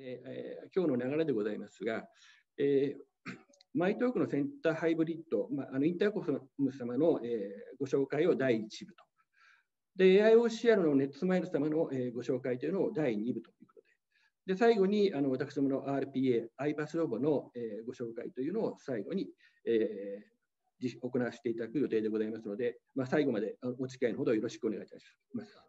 ね、えー、今日の流れでございますが、えー、マイトークのセンターハイブリッド、まあ、あのインターコム様の、えー、ご紹介を第1部と。で、AIOCR のネットスマイル様の、えー、ご紹介というのを第2部ということで。で、最後にあの私どもの RPA、iPass ロボの、えー、ご紹介というのを最後に、えー、行わせていただく予定でございますので、まあ、最後までお付き合いのほどよろしくお願いいたします。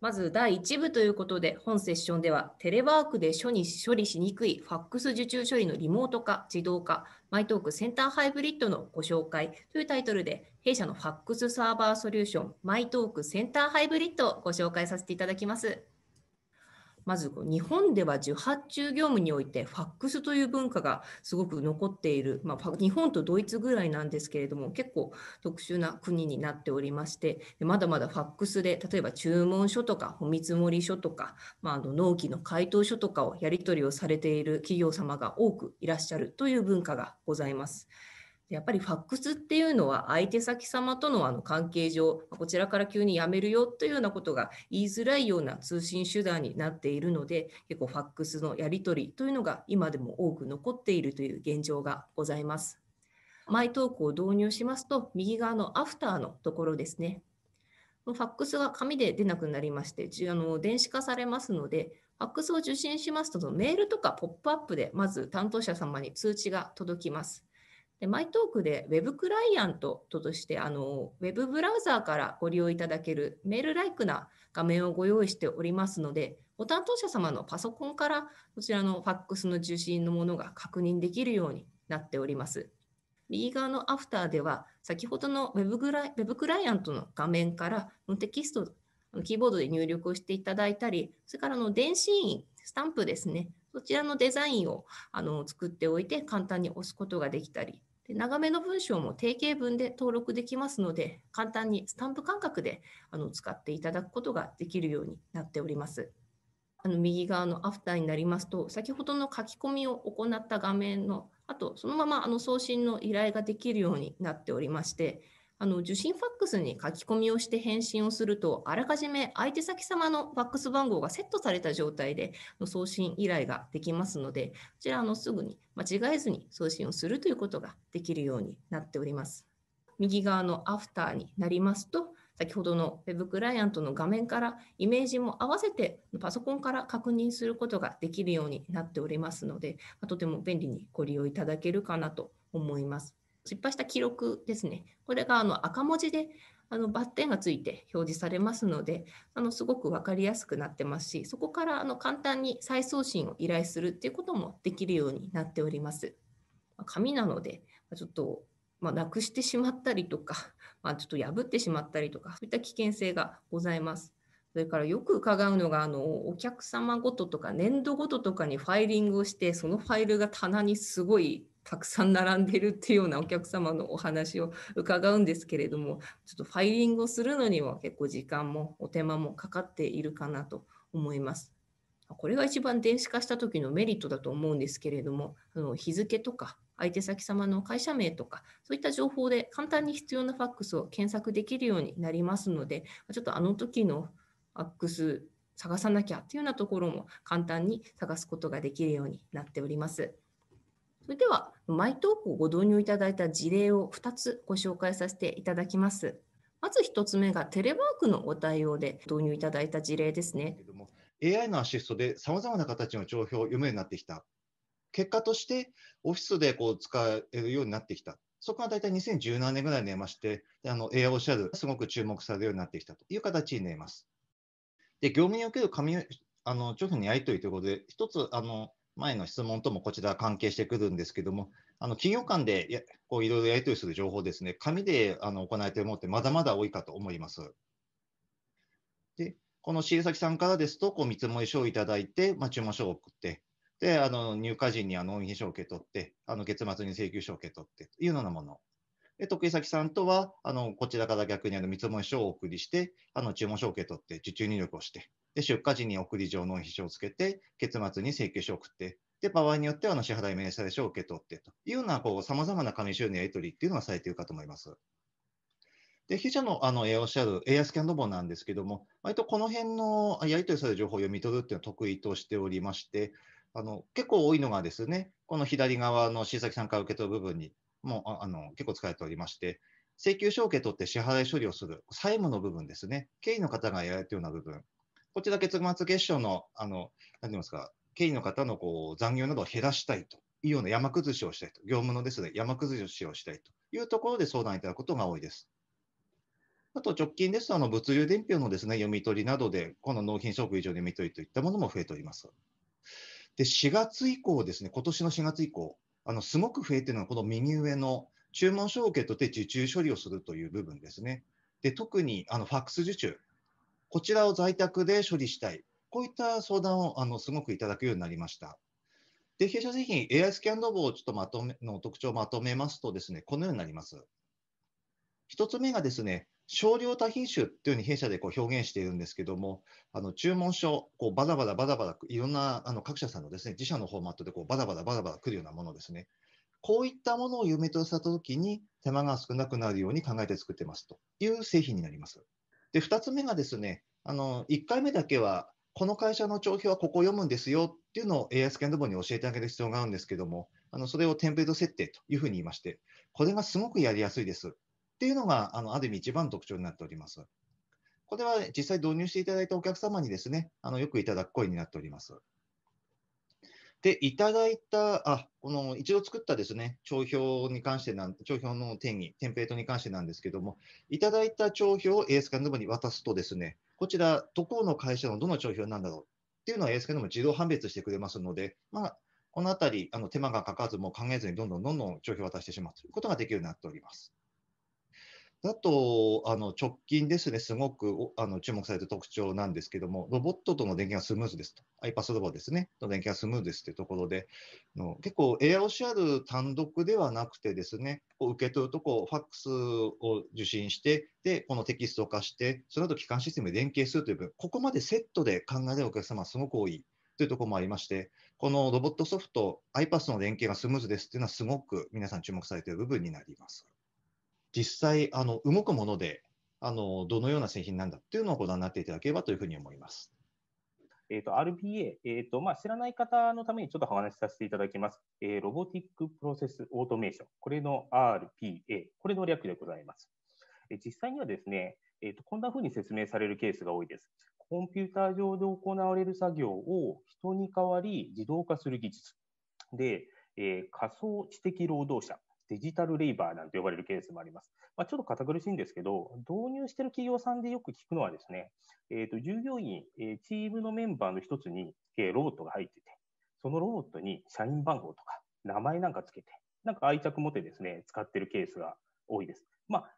まず第1部ということで、本セッションでは、テレワークでに処理しにくいファックス受注処理のリモート化、自動化、マイトークセンターハイブリッドのご紹介というタイトルで、弊社のファックスサーバーソリューション、マイトークセンターハイブリッドをご紹介させていただきます。まず日本では受発注業務においてファックスという文化がすごく残っている、まあ、日本とドイツぐらいなんですけれども結構特殊な国になっておりましてまだまだファックスで例えば注文書とかお見積書とか、まあ、あの納期の回答書とかをやり取りをされている企業様が多くいらっしゃるという文化がございます。やっぱりファックスっていうのは相手先様とのあの関係上こちらから急にやめるよというようなことが言いづらいような通信手段になっているので結構ファックスのやり取りというのが今でも多く残っているという現状がございます。マイトークを導入しますと右側のアフターのところですね。ファックスが紙で出なくなりましてあの電子化されますのでファックスを受信しますとメールとかポップアップでまず担当者様に通知が届きます。で、マイトークで Web クライアントとしてあの Web ブラウザーからご利用いただけるメールライクな画面をご用意しておりますので、ご担当者様のパソコンからこちらの FAX の受信のものが確認できるようになっております。右側のアフターでは、先ほどの Web クライ Web クライアントの画面からテキスト、キーボードで入力をしていただいたり、それからの電子印、スタンプですね、そちらのデザインをあの作っておいて簡単に押すことができたり、で長めの文章も定型文で登録できますので、簡単にスタンプ感覚であの使っていただくことができるようになっております。あの右側のアフターになりますと、先ほどの書き込みを行った画面の、あとそのままあの送信の依頼ができるようになっておりまして、あの、受信ファックスに書き込みをして返信をすると、あらかじめ相手先様のファックス番号がセットされた状態で送信依頼ができますので、こちらのすぐに間違えずに送信をするということができるようになっております。右側のアフターになりますと、先ほどの Web クライアントの画面からイメージも合わせてパソコンから確認することができるようになっておりますので、とても便利にご利用いただけるかなと思います。失敗した記録ですね。これがあの赤文字であのバッテンがついて表示されますので、あのすごく分かりやすくなってますし、そこからあの簡単に再送信を依頼するっていうこともできるようになっております。紙なので、ちょっと、まあ、なくしてしまったりとか、まあ、ちょっと破ってしまったりとか、そういった危険性がございます。それからよく伺うのがあのお客様ごととか年度ごととかにファイリングをしてそのファイルが棚にすごいたくさん並んでるっていうようなお客様のお話を伺うんですけれどもちょっとファイリングをするのには結構時間もお手間もかかっているかなと思います。これが一番電子化した時のメリットだと思うんですけれどもの日付とか相手先様の会社名とかそういった情報で簡単に必要なファックスを検索できるようになりますのでちょっとあの時のファックス探さなきゃっていうようなところも簡単に探すことができるようになっております。それでは、ークをご導入いただいた事例を2つご紹介させていただきます。まず1つ目がテレワークのご対応で導入いただいた事例ですね。AI のアシストでさまざまな形の帳票を読むようになってきた。結果としてオフィスでこう使えるようになってきた。そこが大体2017年ぐらいに寝りまして、あの AI オフィシャルすごく注目されるようになってきたという形に寝ります。で、業務における紙あの、長編のやり取りということで、一つ、あの、前の質問ともこちら関係してくるんですけども、あの企業間でやこういろいろやり取りする情報ですね、紙であの行われているものってまだまだ多いかと思います。で、この仕崎さんからですと、こう見積書をいただいて、まあ、注文書を送って、で、あの入荷時にあの納品書を受け取って、あの月末に請求書を受け取ってというようなもの。得意先さんとは、あの、こちらから逆にあの見積書をお送りして、あの、注文受け取って受注入力をして、で、出荷時に送り状の費書をつけて、結末に請求書を送って、で、場合によっては、あの、支払い明細書を受け取ってというような、こう、様々な紙収入やり取りっていうのはされているかと思います。で、弊社のあのしゃる、r エアスキャンドボなんですけども、割とこの辺のやり取りされる情報を読み取るっていうのを得意としておりまして、あの、結構多いのがですね、この左側の新崎さんから受け取る部分に、もうあの結構使われておりまして、請求書を受け取って支払い処理をする債務の部分ですね、経緯の方がやられているような部分、こちら結末結晶の、あの、何て言いますか、経緯の方のこう残業などを減らしたいというような山崩しをしたいと、業務のですね、山崩しをしたいというところで相談いただくことが多いです。あと直近ですと、あの物流伝票のですね、読み取りなどで、この納品証拠以上の読み取りといったものも増えております。で、4月以降ですね、今年の4月以降、あの、すごく増えてるのはこの右上の注文書を受け取って受注処理をするという部分ですね。で、特にあの、ファックス受注。こちらを在宅で処理したい。こういった相談をあの、すごくいただくようになりました。で、弊社製品 AI スキャンド棒をちょっとまとめ、の特徴をまとめますとですね、このようになります。一つ目がですね、少量多品種というふうに弊社でこう表現しているんですけども、あの注文書、こうバラバラバラバラ、いろんなあの各社さんのです、ね、自社のフォーマットでこうバラバラバラバラ来るようなものですね。こういったものを夢としたときに手間が少なくなるように考えて作ってますという製品になります。で、2つ目がですね、あの1回目だけは、この会社の帳票はここを読むんですよっていうのを AI スキャンドボに教えてあげる必要があるんですけども、あのそれをテンプレート設定というふうに言いまして、これがすごくやりやすいです。っていうのが、あの、ある意味一番特徴になっております。これは実際導入していただいたお客様にですね、あの、よくいただく声になっております。で、いただいた、あ、この一度作ったですね、帳票に関してなん、帳票の定義、テンプレートに関してなんですけども、いただいた帳票を AS カンドムに渡すとですね、こちら、どこの会社のどの帳票なんだろうっていうのは AS カンドム自動判別してくれますので、まあ、このあたり、あの手間がかかず、もう考えずにどんどんどんどん帳票を渡してしまうということができるようになっております。だとあの直近ですね、すごくあの注目される特徴なんですけども、ロボットとの電源がスムーズですと、iPass ロボですね、の電源がスムーズですというところで、の結構 AIOCR 単独ではなくてですね、こう受け取るとこう、ファックスを受信して、で、このテキスト化して、その後機関システムに連携するという部分、ここまでセットで考えるお客様はすごく多い。というところもありまして、このロボットソフト、iPass の連携がスムーズですというのは、すごく皆さん注目されている部分になります。実際あの動くものであのどのような製品なんだっていうのをご覧になっていただければというふうに思います。えっ、ーと、RPA、えーとまあ、知らない方のためにちょっとお話しさせていただきます、えー、ロボティック・プロセス・オートメーション、これの RPA、これの略でございます。えー、実際にはですね、えーと、こんなふうに説明されるケースが多いです。コンピューター上で行われる作業を人に代わり自動化する技術。で、えー、仮想知的労働者デジタルレイバーなんて呼ばれるケースもあります。まあ、ちょっと堅苦しいんですけど、導入している企業さんでよく聞くのはですね、えっ、ー、と、従業員、えー、チームのメンバーの一つに、えー、ロボットが入ってて、そのロボットに社員番号とか名前なんかつけて、なんか愛着持ってですね、使ってるケースが多いです。まあ、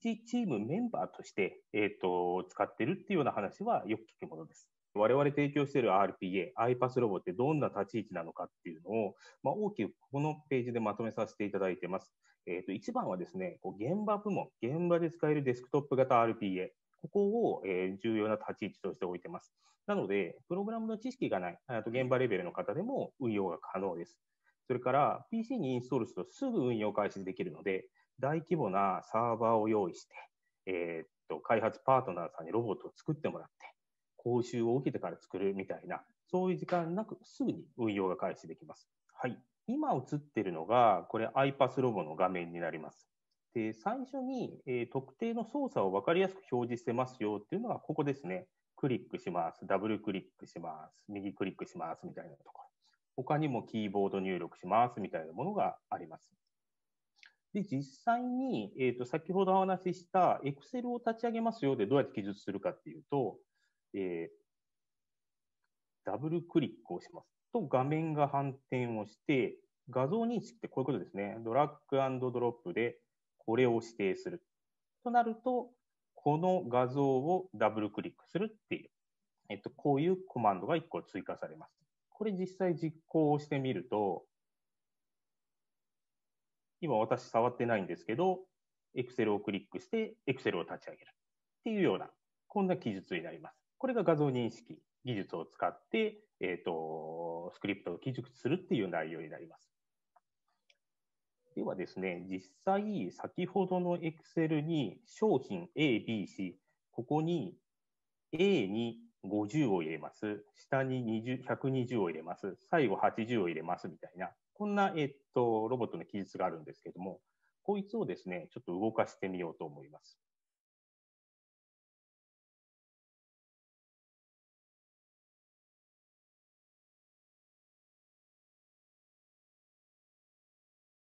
チームメンバーとして、えっ、ー、と、使ってるっていうような話はよく聞くものです。我々提供している RPA、iPass ロボってどんな立ち位置なのかっていうのを、まあ、大きくこのページでまとめさせていただいてます。えっ、ー、と、一番はですね、こう現場部門、現場で使えるデスクトップ型 RPA、ここを、え重要な立ち位置として置いてます。なので、プログラムの知識がない、あと現場レベルの方でも運用が可能です。それから、PC にインストールするとすぐ運用開始できるので、大規模なサーバーを用意して、えっ、と、開発パートナーさんにロボットを作ってもらって、報酬を受けてから作るみたいな、そういう時間なくすぐに運用が開始できます。はい。今映ってるのが、これ iPass ロボの画面になります。で、最初に、え特定の操作を分かりやすく表示してますよっていうのがここですね。クリックします。ダブルクリックします。右クリックしますみたいなところ。他にもキーボード入力しますみたいなものがあります。で、実際に、えっ、ー、と、先ほどお話しした Excel を立ち上げますよでどうやって記述するかっていうと、えー、ダブルクリックをします。と、画面が反転をして、画像認識ってこういうことですね。ドラッグドロップで、これを指定する。となると、この画像をダブルクリックするっていう、えっと、こういうコマンドが1個追加されます。これ実際実行をしてみると、今私触ってないんですけど、Excel をクリックして Excel を立ち上げるっていうような、こんな記述になります。これが画像認識技術を使って、えっ、ー、と、スクリプトを記述するっていう内容になります。ではですね、実際、先ほどの Excel に商品 A、B、C、ここに A に50を入れます。下に120を入れます。最後80を入れますみたいな、こんな、えっ、と、ロボットの記述があるんですけども、こいつをですね、ちょっと動かしてみようと思います。